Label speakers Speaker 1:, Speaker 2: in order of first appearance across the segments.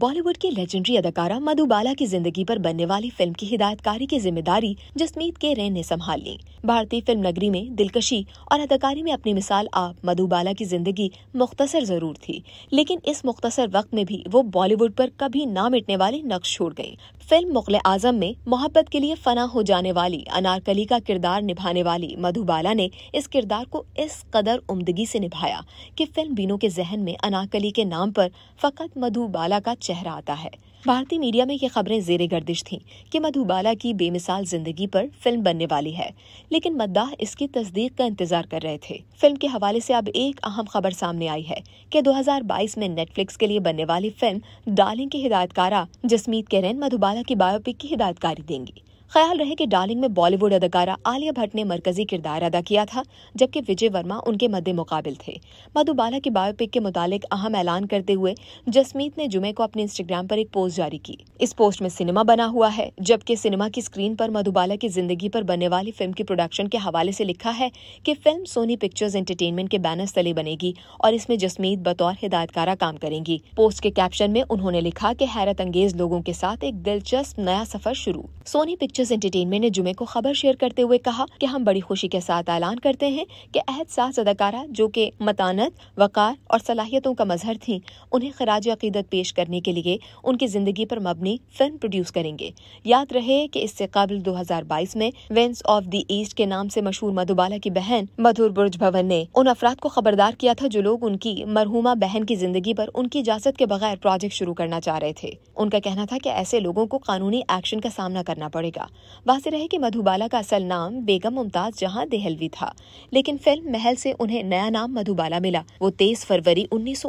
Speaker 1: बॉलीवुड की लेजेंडरी अदाकारा मधुबाला की जिंदगी पर बनने वाली फिल्म की हिदायतकारी की जिम्मेदारी जसमीत के रैन ने संभाल ली भारतीय फिल्म नगरी में दिलकशी और अदाकारी में अपनी मिसाल आप मधुबाला की जिंदगी मुख्तसर जरूर थी लेकिन इस मुख्तसर वक्त में भी वो बॉलीवुड पर कभी ना मिटने वाले नक्श छोड़ गयी फिल्म मुगल आजम में मोहब्बत के लिए फना हो जाने वाली अनारकली का किरदार निभाने वाली मधुबाला ने इस किरदार को इस कदर उमदगी से निभाया कि फिल्म बीनों के जहन में अनारकली के नाम पर फकत मधुबाला का चेहरा आता है भारतीय मीडिया में ये खबरें जेर गर्दिश थीं कि मधुबाला की बेमिसाल जिंदगी पर फिल्म बनने वाली है लेकिन मद्दाह इसकी तस्दीक का इंतजार कर रहे थे फिल्म के हवाले से अब एक अहम खबर सामने आई है कि 2022 में नेटफ्लिक्स के लिए बनने वाली फिल्म डार्लिंग की हिदायतकारा जसमीत केरन मधुबाला की बायोपिक की हिदायतकारी देंगी ख्याल रहे कि डार्लिंग में बॉलीवुड अदाकारा आलिया भट्ट ने मरकजी किरदार अदा किया था जबकि विजय वर्मा उनके मद्दे मुकाबिल थे मधुबाला की बायोपिक के मुतालिक अहम ऐलान करते हुए जसमीत ने जुमे को अपने इंस्टाग्राम पर एक पोस्ट जारी की इस पोस्ट में सिनेमा बना हुआ है जबकि सिनेमा की स्क्रीन पर मधुबाला की जिंदगी पर बनने वाली फिल्म की प्रोडक्शन के हवाले से लिखा है कि फिल्म सोनी पिक्चर्स एंटरटेनमेंट के बैनर तले बनेगी और इसमें जसमीत बतौर हिदायतकारा काम करेंगी पोस्ट के कैप्शन में उन्होंने लिखा की हैरत अंगेज लोगों के साथ एक दिलचस्प नया सफर शुरू सोनी पिक्चर पिक्चर्स एंटरटेनमेंट ने जुमे को खबर शेयर करते हुए कहा कि हम बड़ी खुशी के साथ ऐलान करते हैं कि अहद साज अदाकारा जो कि मतानत वक़ार और सलाहियतों का मजहर थी उन्हें खराज अकीदत पेश करने के लिए उनकी जिंदगी पर मबनी फिल्म प्रोड्यूस करेंगे याद रहे कि इससे कबल 2022 में वेंस ऑफ द ईस्ट के नाम से मशहूर मधुबाला की बहन मधुर बुर्ज भवन ने उन अफराद को खबरदार किया था जो लोग उनकी मरहुमा बहन की जिंदगी पर उनकी इजाजत के बगैर प्रोजेक्ट शुरू करना चाह रहे थे उनका कहना था कि ऐसे लोगों को कानूनी एक्शन का सामना करना पड़ेगा था वाजिर रहे कि मधुबाला का असल नाम बेगम मुमताज जहां देहलवी था लेकिन फिल्म महल से उन्हें नया नाम मधुबाला मिला वो तेईस फरवरी उन्नीस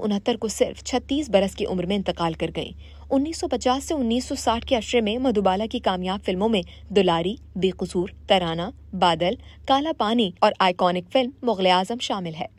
Speaker 1: को सिर्फ छत्तीस बरस की उम्र में इंतकाल कर गयी 1950 से 1960 के अशरे में मधुबाला की कामयाब फिल्मों में दुलारी बेकसूर तराना बादल काला पानी और आइकॉनिक फिल्म मुगल आजम शामिल है